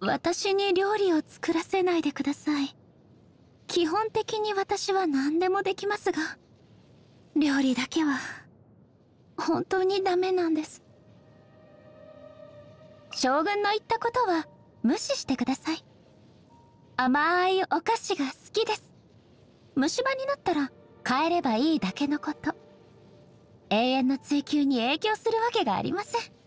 私に料理を作らせないでください基本的に私は何でもできますが料理だけは本当にダメなんです将軍の言ったことは無視してください甘いお菓子が好きです虫歯になったら帰ればいいだけのこと永遠の追求に影響するわけがありません